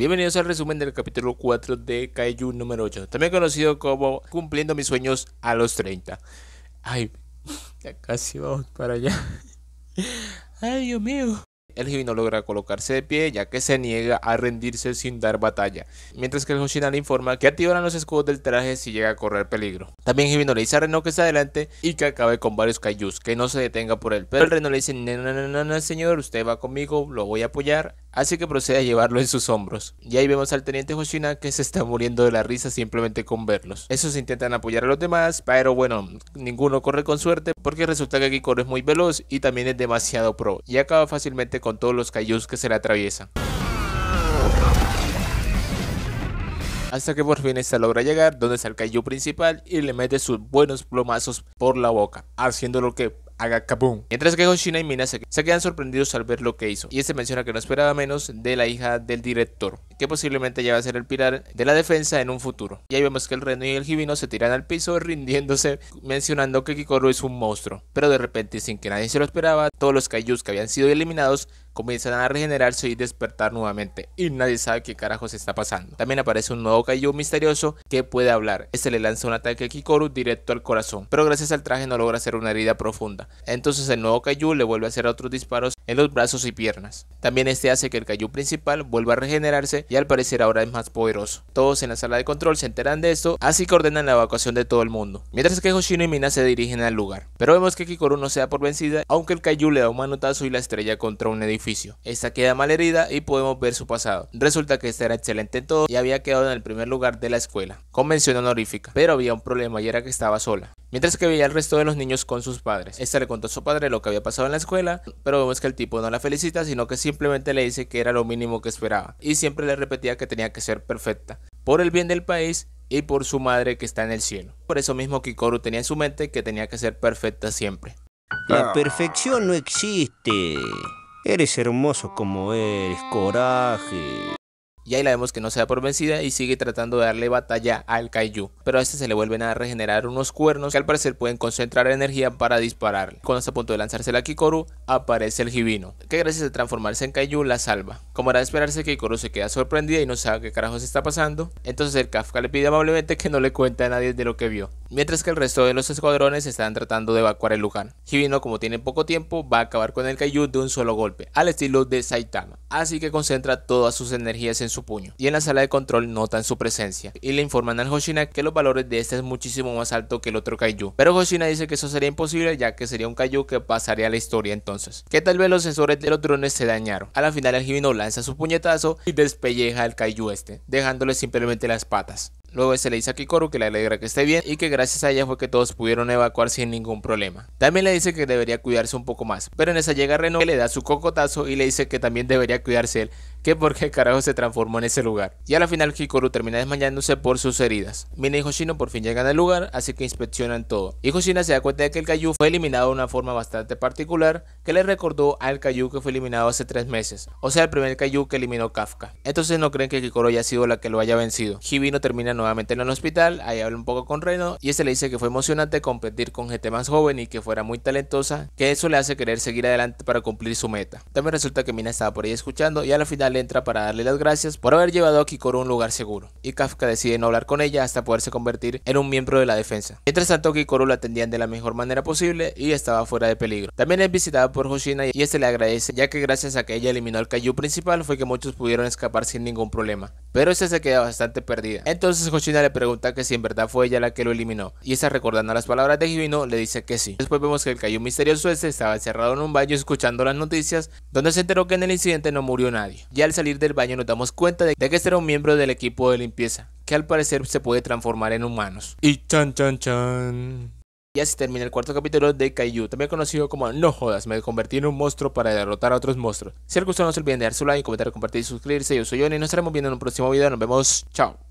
Bienvenidos al resumen del capítulo 4 de Kaiju número 8, también conocido como Cumpliendo mis sueños a los 30. Ay, ya casi vamos para allá. Ay, Dios mío. El Hibino logra colocarse de pie ya que se niega a rendirse sin dar batalla, mientras que el Hoshina le informa que activarán los escudos del traje si llega a correr peligro. También Hibino le dice a Reno que se adelante y que acabe con varios Kaijus, que no se detenga por él, pero el Reno le dice, no, no, no, no, señor, usted va conmigo, lo voy a apoyar, así que procede a llevarlo en sus hombros. Y ahí vemos al teniente Hoshina que se está muriendo de la risa simplemente con verlos. Esos intentan apoyar a los demás, pero bueno, ninguno corre con suerte porque resulta que Kikoro es muy veloz y también es demasiado pro, y acaba fácilmente con todos los kaijus que se le atraviesan. Hasta que por fin esta logra llegar donde está el kaiju principal y le mete sus buenos plomazos por la boca, haciendo lo que haga kaboom. Mientras que Hoshina y Mina se quedan sorprendidos al ver lo que hizo y este menciona que no esperaba menos de la hija del director que posiblemente ya a ser el pilar de la defensa en un futuro. Y ahí vemos que el Reno y el Gibino se tiran al piso rindiéndose, mencionando que Kikoru es un monstruo. Pero de repente, sin que nadie se lo esperaba, todos los Kaijus que habían sido eliminados comienzan a regenerarse y despertar nuevamente. Y nadie sabe qué carajos está pasando. También aparece un nuevo Kaiju misterioso que puede hablar. Este le lanza un ataque a Kikoru directo al corazón, pero gracias al traje no logra hacer una herida profunda. Entonces el nuevo Kaiju le vuelve a hacer otros disparos en los brazos y piernas. También este hace que el cayú principal vuelva a regenerarse y al parecer ahora es más poderoso. Todos en la sala de control se enteran de esto, así que ordenan la evacuación de todo el mundo, mientras que Hoshino y Mina se dirigen al lugar. Pero vemos que Kikoru no se da por vencida, aunque el Kaiju le da un manotazo y la estrella contra un edificio. Esta queda mal herida y podemos ver su pasado. Resulta que esta era excelente en todo y había quedado en el primer lugar de la escuela, Convención honorífica, pero había un problema y era que estaba sola mientras que veía al resto de los niños con sus padres. Esta le contó a su padre lo que había pasado en la escuela, pero vemos que el tipo no la felicita, sino que simplemente le dice que era lo mínimo que esperaba, y siempre le repetía que tenía que ser perfecta, por el bien del país y por su madre que está en el cielo. Por eso mismo Kikoru tenía en su mente que tenía que ser perfecta siempre. La ah. perfección no existe. Eres hermoso como eres, coraje. Y ahí la vemos que no se da por vencida y sigue tratando de darle batalla al kaiju. Pero a este se le vuelven a regenerar unos cuernos que al parecer pueden concentrar energía para dispararle. Cuando está a punto de lanzarse la Kikoru, aparece el Gibino que gracias a transformarse en kaiju la salva. Como era de esperarse, Kikoru se queda sorprendida y no sabe qué carajo se está pasando. Entonces el Kafka le pide amablemente que no le cuente a nadie de lo que vio mientras que el resto de los escuadrones están tratando de evacuar el lugar. Hibino, como tiene poco tiempo, va a acabar con el Kaiju de un solo golpe, al estilo de Saitama, así que concentra todas sus energías en su puño, y en la sala de control notan su presencia, y le informan al Hoshina que los valores de este es muchísimo más alto que el otro Kaiju, pero Hoshina dice que eso sería imposible ya que sería un Kaiju que pasaría a la historia entonces, que tal vez los sensores de los drones se dañaron. A la final el Hibino lanza su puñetazo y despelleja al Kaiju este, dejándole simplemente las patas. Luego se le dice a Kikoru que le alegra que esté bien y que gracias a ella fue que todos pudieron evacuar sin ningún problema. También le dice que debería cuidarse un poco más, pero en esa llega Reno que le da su cocotazo y le dice que también debería cuidarse él, que por qué carajo se transformó en ese lugar. Y a la final Hikaru termina desmayándose por sus heridas. Mina y Hoshino por fin llegan al lugar, así que inspeccionan todo. Y se da cuenta de que el Kaiju fue eliminado de una forma bastante particular que le recordó al Kaiju que fue eliminado hace tres meses, o sea el primer Kaiju que eliminó Kafka. Entonces no creen que Hikaru haya sido la que lo haya vencido. Hibino termina nuevamente en el hospital, ahí habla un poco con Reno y este le dice que fue emocionante competir con gente más joven y que fuera muy talentosa, que eso le hace querer seguir adelante para cumplir su meta. También resulta que Mina estaba por ahí escuchando y a la final entra para darle las gracias por haber llevado a Kikoro a un lugar seguro, y Kafka decide no hablar con ella hasta poderse convertir en un miembro de la defensa. Mientras tanto, Kikoro la atendían de la mejor manera posible y estaba fuera de peligro. También es visitada por Hoshina y este le agradece, ya que gracias a que ella eliminó al el Kaiju principal fue que muchos pudieron escapar sin ningún problema pero esta se queda bastante perdida. Entonces Hoshina le pregunta que si en verdad fue ella la que lo eliminó, y esa recordando las palabras de Hibino le dice que sí. Después vemos que el cayó misterioso este estaba encerrado en un baño escuchando las noticias, donde se enteró que en el incidente no murió nadie. Y al salir del baño nos damos cuenta de que este era un miembro del equipo de limpieza, que al parecer se puede transformar en humanos. Y chan chan chan. Y así termina el cuarto capítulo de Kaiju, también conocido como No Jodas, me convertí en un monstruo para derrotar a otros monstruos. Si les gustó no se olviden de dar su like, comentar, compartir y suscribirse. Yo soy Johnny y nos estaremos viendo en un próximo video. Nos vemos, chao.